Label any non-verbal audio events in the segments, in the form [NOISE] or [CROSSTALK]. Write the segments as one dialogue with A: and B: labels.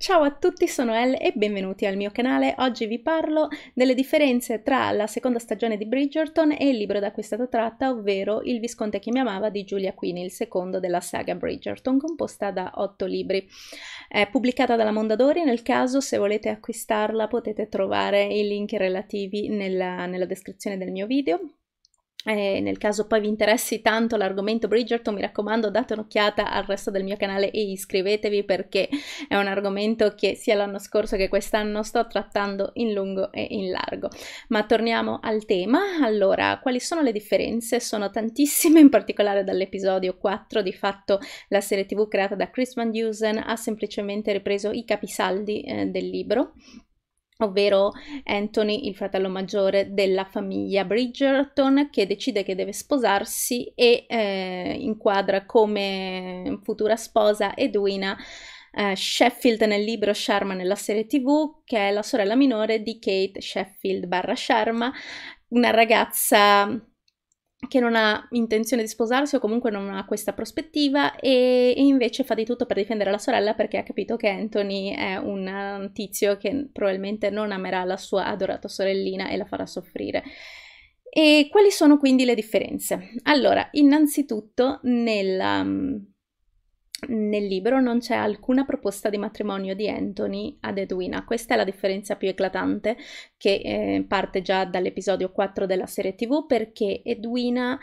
A: Ciao a tutti, sono Elle e benvenuti al mio canale. Oggi vi parlo delle differenze tra la seconda stagione di Bridgerton e il libro da cui è stata tratta, ovvero Il Visconte che mi amava di Giulia Quini, il secondo della saga Bridgerton, composta da otto libri. È pubblicata dalla Mondadori, nel caso se volete acquistarla potete trovare i link relativi nella, nella descrizione del mio video. Eh, nel caso poi vi interessi tanto l'argomento Bridgerton, mi raccomando, date un'occhiata al resto del mio canale e iscrivetevi perché è un argomento che sia l'anno scorso che quest'anno sto trattando in lungo e in largo. Ma torniamo al tema. Allora, quali sono le differenze? Sono tantissime, in particolare dall'episodio 4. Di fatto la serie TV creata da Chris Van Dusen ha semplicemente ripreso i capisaldi eh, del libro ovvero Anthony, il fratello maggiore della famiglia Bridgerton, che decide che deve sposarsi e eh, inquadra come futura sposa Edwina eh, Sheffield nel libro, Sharma nella serie tv, che è la sorella minore di Kate Sheffield barra Sharma, una ragazza che non ha intenzione di sposarsi o comunque non ha questa prospettiva e, e, invece fa di tutto per difendere la sorella perché ha capito che Anthony è un um, tizio che probabilmente non amerà la sua adorata sorellina e la farà soffrire. E quali sono quindi le differenze? Allora, innanzitutto nella, um, nel libro non c'è alcuna proposta di matrimonio di Anthony ad Edwina. Questa è la differenza più eclatante che eh, parte già dall'episodio 4 della serie TV perché Edwina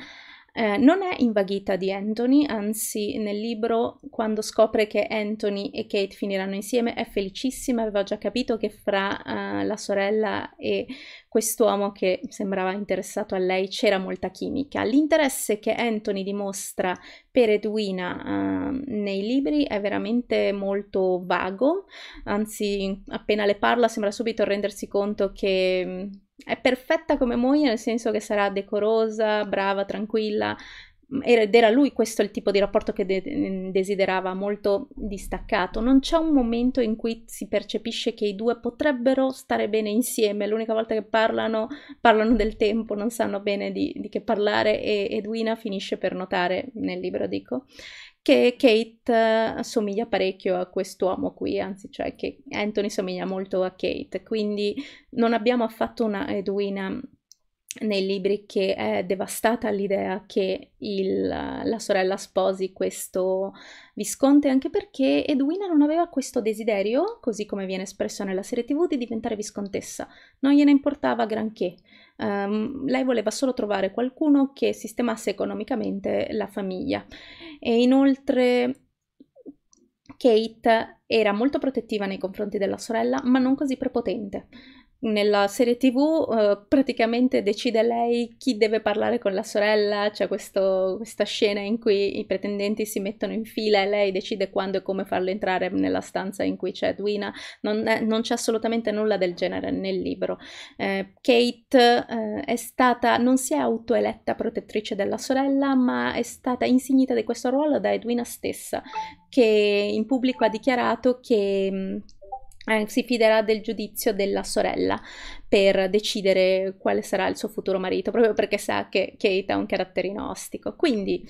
A: eh, non è invaghita di Anthony, anzi nel libro quando scopre che Anthony e Kate finiranno insieme è felicissima, aveva già capito che fra uh, la sorella e quest'uomo che sembrava interessato a lei c'era molta chimica. L'interesse che Anthony dimostra per Edwina uh, nei libri è veramente molto vago, anzi appena le parla sembra subito rendersi conto che mm, è perfetta come moglie nel senso che sarà decorosa, brava, tranquilla, ed era lui questo il tipo di rapporto che de- mm, desiderava, molto distaccato. Non c'è un momento in cui si percepisce che i due potrebbero stare bene insieme. L'unica volta che parlano, parlano del tempo, non sanno bene di, di che parlare e Edwina finisce per notare nel libro, dico, che Kate eh, somiglia parecchio a quest'uomo qui, anzi cioè che Anthony somiglia molto a Kate, quindi non abbiamo affatto una Edwina nei libri che è devastata l'idea che il, la sorella sposi questo visconte, anche perché Edwina non aveva questo desiderio, così come viene espresso nella serie tv, di diventare viscontessa. Non gliene importava granché. Um, lei voleva solo trovare qualcuno che sistemasse economicamente la famiglia. E inoltre Kate era molto protettiva nei confronti della sorella, ma non così prepotente nella serie tv uh, eh, praticamente decide lei chi deve parlare con la sorella, c'è cioè questa scena in cui i pretendenti si mettono in fila e lei decide quando e come farlo entrare nella stanza in cui c'è Edwina, non, è, non c'è assolutamente nulla del genere nel libro. Eh, Kate eh, è stata, non si è autoeletta protettrice della sorella, ma è stata insignita di questo ruolo da Edwina stessa, che in pubblico ha dichiarato che mm, eh, si fiderà del giudizio della sorella per decidere quale sarà il suo futuro marito, proprio perché sa che Kate ha un caratterino ostico. Quindi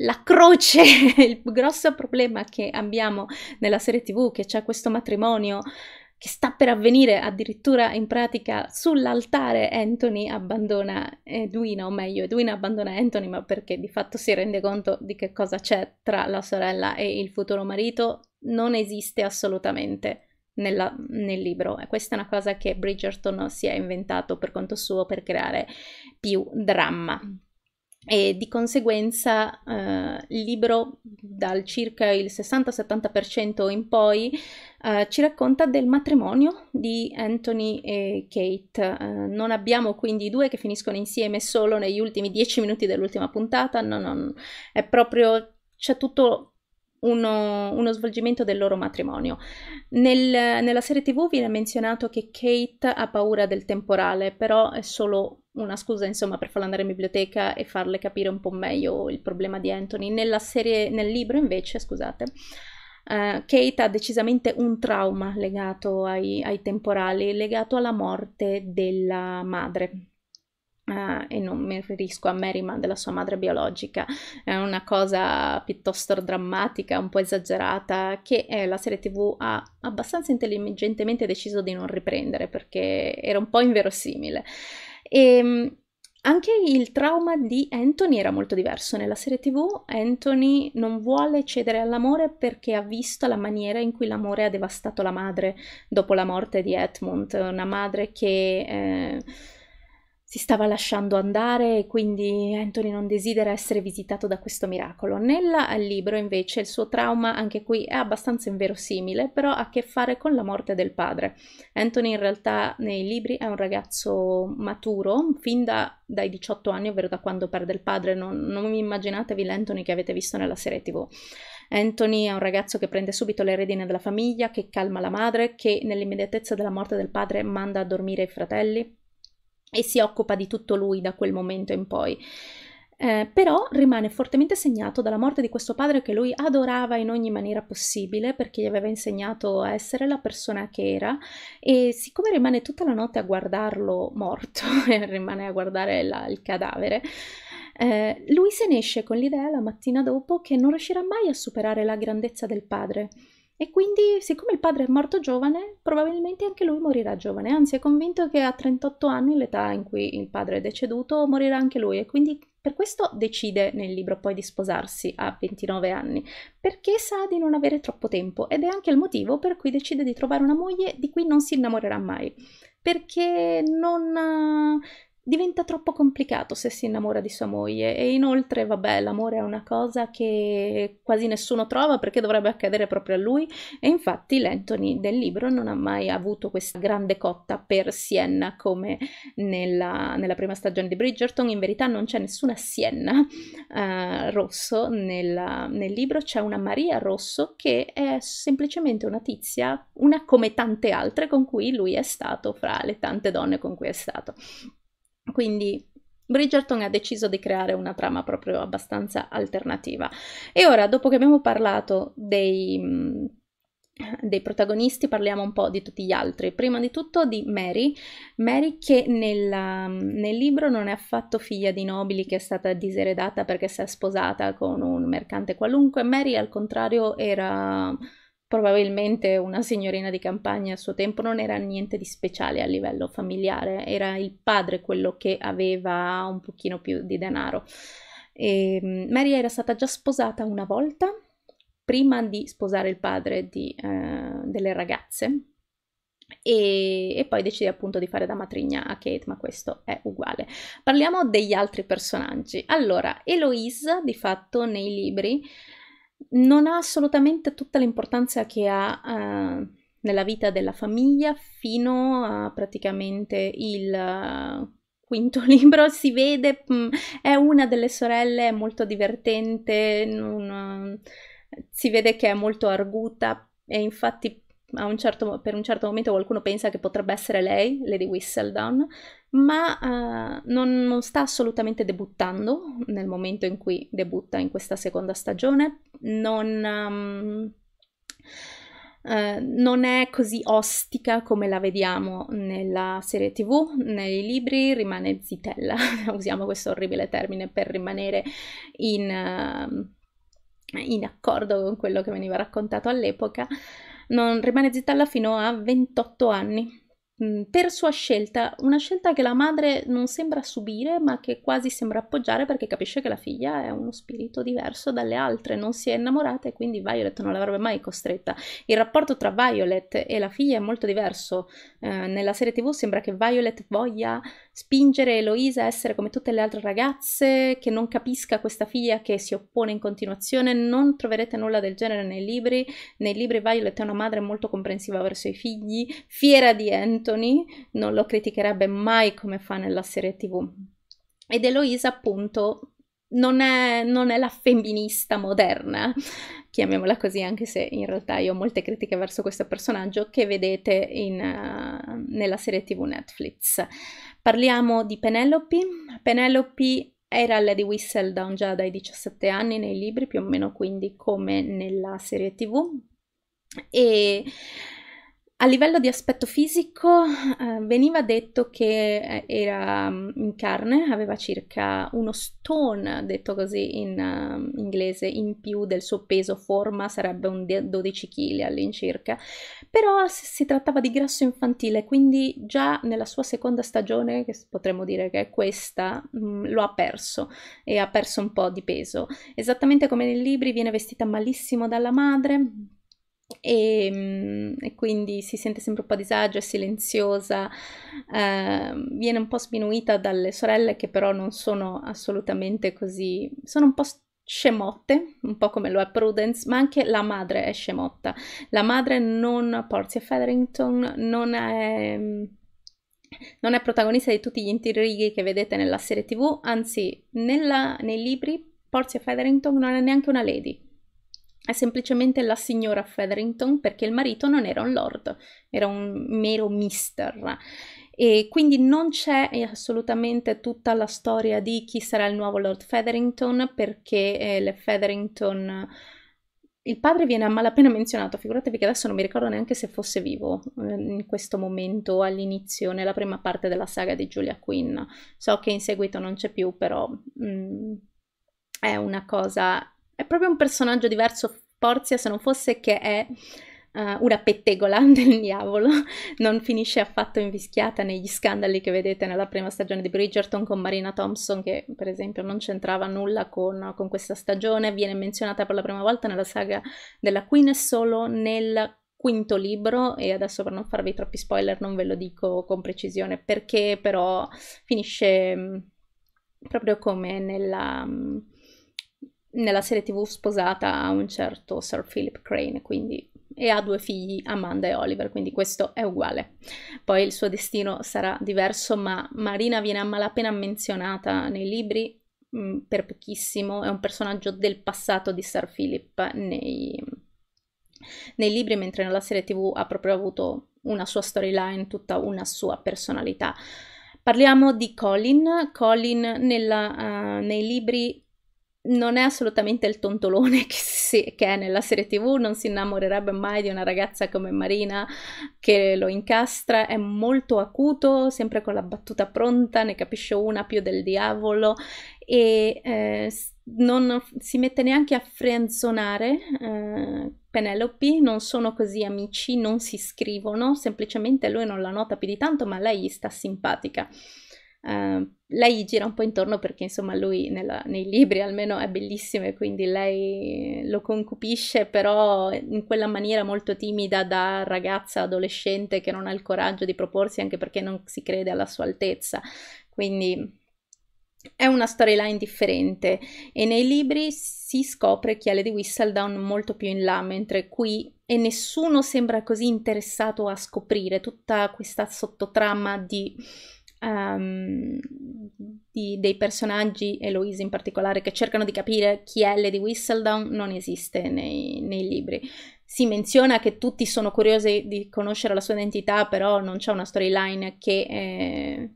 A: la croce, [LAUGHS] il grosso problema che abbiamo nella serie TV, che c'è questo matrimonio che sta per avvenire addirittura in pratica sull'altare Anthony abbandona Edwina, eh, o meglio Edwina abbandona Anthony, ma perché di fatto si rende conto di che cosa c'è tra la sorella e il futuro marito, non esiste assolutamente nella, nel libro. E questa è una cosa che Bridgerton si è inventato per conto suo per creare più dramma e di conseguenza eh, il libro dal circa il 60-70% in poi eh, ci racconta del matrimonio di Anthony e Kate. Eh, non abbiamo quindi i due che finiscono insieme solo negli ultimi dieci minuti dell'ultima puntata, no, no, è proprio c'è tutto uno, uno, svolgimento del loro matrimonio. Nel, nella serie tv viene menzionato che Kate ha paura del temporale, però è solo una scusa insomma per farla andare in biblioteca e farle capire un po' meglio il problema di Anthony. Nella serie, nel libro invece, scusate, Uh, Kate ha decisamente un trauma legato ai, ai, temporali, legato alla morte della madre. Uh, e non mi riferisco a Mary, ma della sua madre biologica. È una cosa piuttosto drammatica, un po' esagerata, che eh, la serie TV ha abbastanza intelligentemente deciso di non riprendere perché era un po' inverosimile. E ehm, anche il trauma di Anthony era molto diverso. Nella serie TV Anthony non vuole cedere all'amore perché ha visto la maniera in cui l'amore ha devastato la madre dopo la morte di Edmund, una madre che eh, si stava lasciando andare e quindi Anthony non desidera essere visitato da questo miracolo. Nel libro invece il suo trauma anche qui è abbastanza inverosimile, però ha a che fare con la morte del padre. Anthony in realtà nei libri è un ragazzo maturo, fin da, dai 18 anni, ovvero da quando perde il padre, non, non immaginatevi l'Anthony che avete visto nella serie tv. Anthony è un ragazzo che prende subito le redine della famiglia, che calma la madre, che nell'immediatezza della morte del padre manda a dormire i fratelli, e si occupa di tutto lui da quel momento in poi. Eh, però rimane fortemente segnato dalla morte di questo padre che lui adorava in ogni maniera possibile perché gli aveva insegnato a essere la persona che era e siccome rimane tutta la notte a guardarlo morto [LAUGHS] e rimane a guardare la, il cadavere, eh, lui se ne esce con l'idea la mattina dopo che non riuscirà mai a superare la grandezza del padre e quindi, siccome il padre è morto giovane, probabilmente anche lui morirà giovane. Anzi, è convinto che a 38 anni, l'età in cui il padre è deceduto, morirà anche lui. E quindi per questo decide nel libro poi di sposarsi a 29 anni, perché sa di non avere troppo tempo ed è anche il motivo per cui decide di trovare una moglie di cui non si innamorerà mai. Perché non, diventa troppo complicato se si innamora di sua moglie e inoltre vabbè l'amore è una cosa che quasi nessuno trova perché dovrebbe accadere proprio a lui e infatti l'Anthony del libro non ha mai avuto questa grande cotta per Sienna come nella, nella prima stagione di Bridgerton in verità non c'è nessuna Sienna uh, rosso nella, nel libro c'è una Maria rosso che è semplicemente una tizia una come tante altre con cui lui è stato fra le tante donne con cui è stato quindi Bridgerton ha deciso di creare una trama proprio abbastanza alternativa. E ora, dopo che abbiamo parlato dei, mm, dei protagonisti, parliamo un po' di tutti gli altri. Prima di tutto di Mary, Mary che nella, mm, nel libro non è affatto figlia di nobili, che è stata diseredata perché si è sposata con un mercante qualunque. Mary, al contrario, era Probabilmente una signorina di campagna a suo tempo non era niente di speciale a livello familiare, era il padre quello che aveva un pochino più di denaro. E ehm, Mary era stata già sposata una volta prima di sposare il padre di, eh, delle ragazze e, e, poi decide appunto di fare da matrigna a Kate, ma questo è uguale. Parliamo degli altri personaggi. Allora, Eloise di fatto nei libri non ha assolutamente tutta l'importanza che ha uh, nella vita della famiglia fino a praticamente il eh, quinto [LAUGHS] libro si vede mm, è una delle sorelle è molto divertente non, eh, si vede che è molto arguta e infatti un certo, per un certo momento qualcuno pensa che potrebbe essere lei, Lady Whistledown, ma uh, non, non, sta assolutamente debuttando nel momento in cui debutta in questa seconda stagione, non, um, uh, non è così ostica come la vediamo nella serie tv, nei libri rimane zitella, [LAUGHS] usiamo questo orribile termine per rimanere in, uh, in accordo con quello che veniva raccontato all'epoca non rimane zitta alla fino a 28 anni. Mm, per sua scelta, una scelta che la madre non sembra subire, ma che quasi sembra appoggiare perché capisce che la figlia è uno spirito diverso dalle altre, non si è innamorata e quindi Violet non l'avrebbe mai costretta. Il rapporto tra Violet e la figlia è molto diverso. Eh, nella serie TV sembra che Violet voglia spingere Eloisa a essere come tutte le altre ragazze, che non capisca questa figlia che si oppone in continuazione, non troverete nulla del genere nei libri. Nei libri Violet è una madre molto comprensiva verso i figli, fiera di Ant Anthony non lo criticherebbe mai come fa nella serie tv. Ed Eloisa appunto non è, non è, la femminista moderna, [LAUGHS] chiamiamola così, anche se in realtà io ho molte critiche verso questo personaggio che vedete in, uh, nella serie TV Netflix. Parliamo di Penelope. Penelope era Lady Whistledown già dai 17 anni nei libri, più o meno quindi come nella serie TV. E a livello di aspetto fisico eh, veniva detto che eh, era mm, in carne, aveva circa uno stone, detto così in uh, inglese, in più del suo peso forma, sarebbe un 12 kg all'incirca, però si trattava di grasso infantile, quindi già nella sua seconda stagione, che potremmo dire che è questa, mh, mm, lo ha perso e ha perso un po' di peso. Esattamente come nei libri viene vestita malissimo dalla madre, e, ehm, e, quindi si sente sempre un po' a disagio, è silenziosa, eh, viene un po' sminuita dalle sorelle che però non sono assolutamente così, sono un po' scemotte, un po' come lo è Prudence, ma anche la madre è scemotta. La madre non Portia Featherington non è non è protagonista di tutti gli interrighi che vedete nella serie tv, anzi nella, nei libri Portia Featherington non è neanche una lady, è semplicemente la signora Featherington perché il marito non era un lord, era un mero mister. E quindi non c'è eh, assolutamente tutta la storia di chi sarà il nuovo Lord Featherington perché eh, le Featherington il padre viene a malapena menzionato, figuratevi che adesso non mi ricordo neanche se fosse vivo eh, in questo momento all'inizio, nella prima parte della saga di Julia Quinn. So che in seguito non c'è più, però mh, mm, è una cosa è proprio un personaggio diverso Porzia se non fosse che è uh, una pettegola [LAUGHS] del diavolo, non finisce affatto invischiata negli scandali che vedete nella prima stagione di Bridgerton con Marina Thompson che per esempio non c'entrava nulla con, con questa stagione, viene menzionata per la prima volta nella saga della Queen e solo nel quinto libro e adesso per non farvi troppi spoiler non ve lo dico con precisione perché però finisce mm, proprio come nella mm, nella serie tv sposata a un certo Sir Philip Crane, quindi e ha due figli, Amanda e Oliver, quindi questo è uguale. Poi il suo destino sarà diverso, ma Marina viene a malapena menzionata nei libri mh, mm, per pochissimo, è un personaggio del passato di Sir Philip nei, nei libri, mentre nella serie tv ha proprio avuto una sua storyline, tutta una sua personalità. Parliamo di Colin. Colin nella, uh, nei libri non è assolutamente il tontolone [LAUGHS] che, si, che, è nella serie tv, non si innamorerebbe mai di una ragazza come Marina che lo incastra, è molto acuto, sempre con la battuta pronta, ne capisce una più del diavolo e eh, non si mette neanche a frianzonare eh, Penelope, non sono così amici, non si scrivono, semplicemente lui non la nota più di tanto, ma lei gli sta simpatica. Ehm, lei gli gira un po' intorno perché insomma lui nella, nei libri almeno è bellissimo e quindi lei lo concupisce però in quella maniera molto timida da ragazza adolescente che non ha il coraggio di proporsi anche perché non si crede alla sua altezza quindi è una storyline differente e nei libri si scopre che Ale di Whistledown molto più in là, mentre qui e nessuno sembra così interessato a scoprire tutta questa sottotramma di um, di, dei personaggi, Eloise in particolare, che cercano di capire chi è Lady Whistledown, non esiste nei, nei libri. Si menziona che tutti sono curiosi di conoscere la sua identità, però non c'è una storyline che... Eh,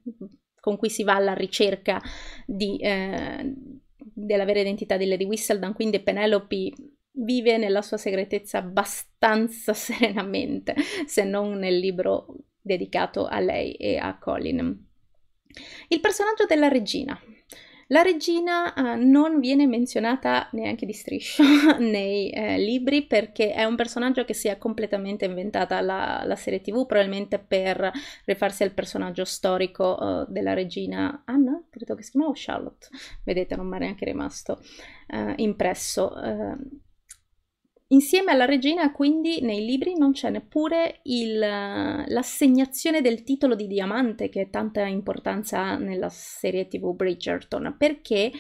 A: con cui si va alla ricerca di, eh, della vera identità di Lady Whistledown, quindi Penelope vive nella sua segretezza abbastanza [LAUGHS] serenamente, se non nel libro dedicato a lei e a Colin. Il personaggio della regina. La regina uh, non viene menzionata neanche di striscio [LAUGHS] nei eh, libri perché è un personaggio che si è completamente inventata la, la serie tv, probabilmente per rifarsi al personaggio storico uh, della regina Anna, credo che si chiamava Charlotte, vedete non mi è neanche rimasto uh, impresso Insieme alla regina, quindi, nei libri non c'è neppure il, l'assegnazione del titolo di diamante che è tanta importanza nella serie TV Bridgerton, perché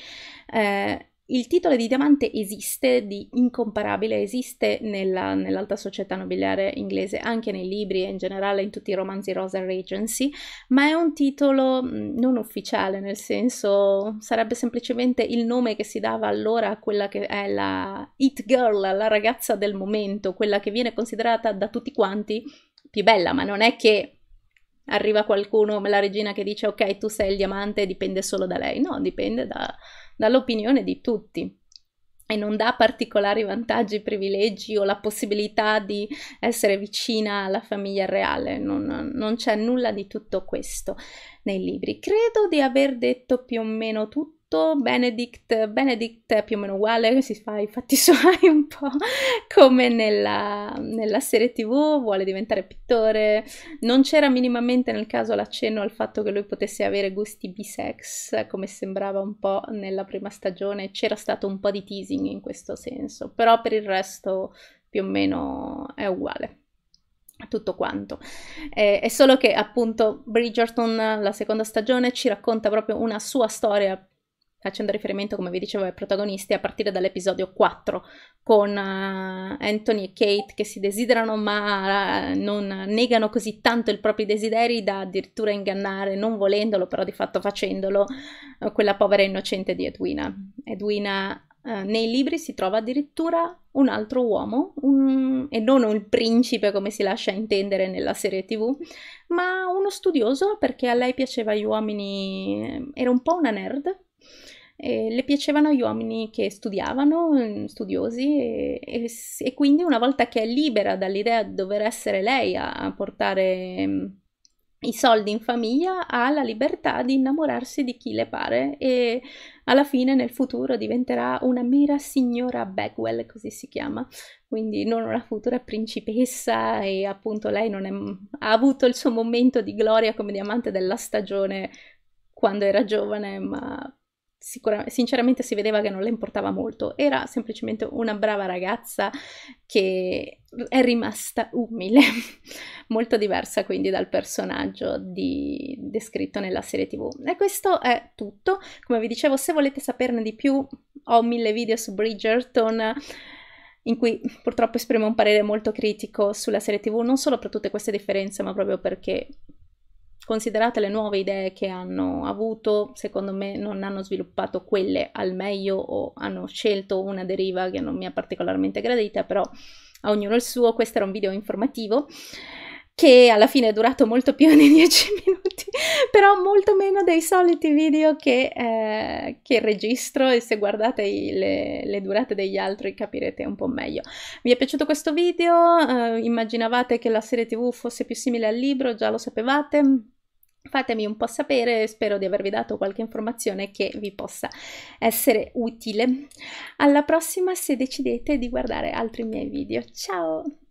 A: eh, il titolo di diamante esiste, di incomparabile, esiste nella, nell'alta società nobiliare inglese, anche nei libri e in generale in tutti i romanzi Rosa Regency, ma è un titolo non ufficiale, nel senso sarebbe semplicemente il nome che si dava allora a quella che è la hit girl, la ragazza del momento, quella che viene considerata da tutti quanti più bella, ma non è che arriva qualcuno, come la regina che dice ok tu sei il diamante, dipende solo da lei, no, dipende da dall'opinione di tutti e non dà particolari vantaggi, privilegi o la possibilità di essere vicina alla famiglia reale, non, non c'è nulla di tutto questo nei libri. Credo di aver detto più o meno tutto tutto, Benedict, Benedict è più o meno uguale, si fa i fatti [LAUGHS] suoi un po' come nella, nella serie tv, vuole diventare pittore, non c'era minimamente nel caso l'accenno al fatto che lui potesse avere gusti bisex, come sembrava un po' nella prima stagione, c'era stato un po' di teasing in questo senso, però per il resto più o meno è uguale tutto quanto. Eh, è solo che appunto Bridgerton, la seconda stagione, ci racconta proprio una sua storia facendo riferimento, come vi dicevo, ai protagonisti a partire dall'episodio 4 con uh, Anthony e Kate che si desiderano ma uh, non negano così tanto i propri desideri da addirittura ingannare, non volendolo però di fatto facendolo, uh, quella povera innocente di Edwina. Edwina nei libri si trova addirittura un altro uomo un, e non un principe come si lascia intendere nella serie tv, ma uno studioso perché a lei piaceva gli uomini, era un po' una nerd e le piacevano gli uomini che studiavano, mm, studiosi, e, e, e, quindi una volta che è libera dall'idea di dover essere lei a, a portare mh, mm, i soldi in famiglia, ha la libertà di innamorarsi di chi le pare e alla fine nel futuro diventerà una mera signora Bagwell, così si chiama, quindi non una futura principessa e appunto lei non è, mm, ha avuto il suo momento di gloria come diamante della stagione quando era giovane, ma sinceramente si vedeva che non le importava molto, era semplicemente una brava ragazza che è rimasta umile, [LAUGHS] molto diversa quindi dal personaggio di, descritto nella serie tv. E questo è tutto, come vi dicevo se volete saperne di più ho mille video su Bridgerton in cui purtroppo esprimo un parere molto critico sulla serie tv, non solo per tutte queste differenze ma proprio perché considerate le nuove idee che hanno avuto, secondo me non hanno sviluppato quelle al meglio o hanno scelto una deriva che non mi ha particolarmente gradita, però a ognuno il suo, questo era un video informativo che alla fine è durato molto più di 10 [LAUGHS] minuti, però molto meno dei soliti video che, eh, che registro e se guardate i, le, le, durate degli altri capirete un po' meglio. Vi è piaciuto questo video? Eh, immaginavate che la serie tv fosse più simile al libro? Già lo sapevate? Fatemi un po' sapere, spero di avervi dato qualche informazione che vi possa essere utile. Alla prossima se decidete di guardare altri miei video. Ciao!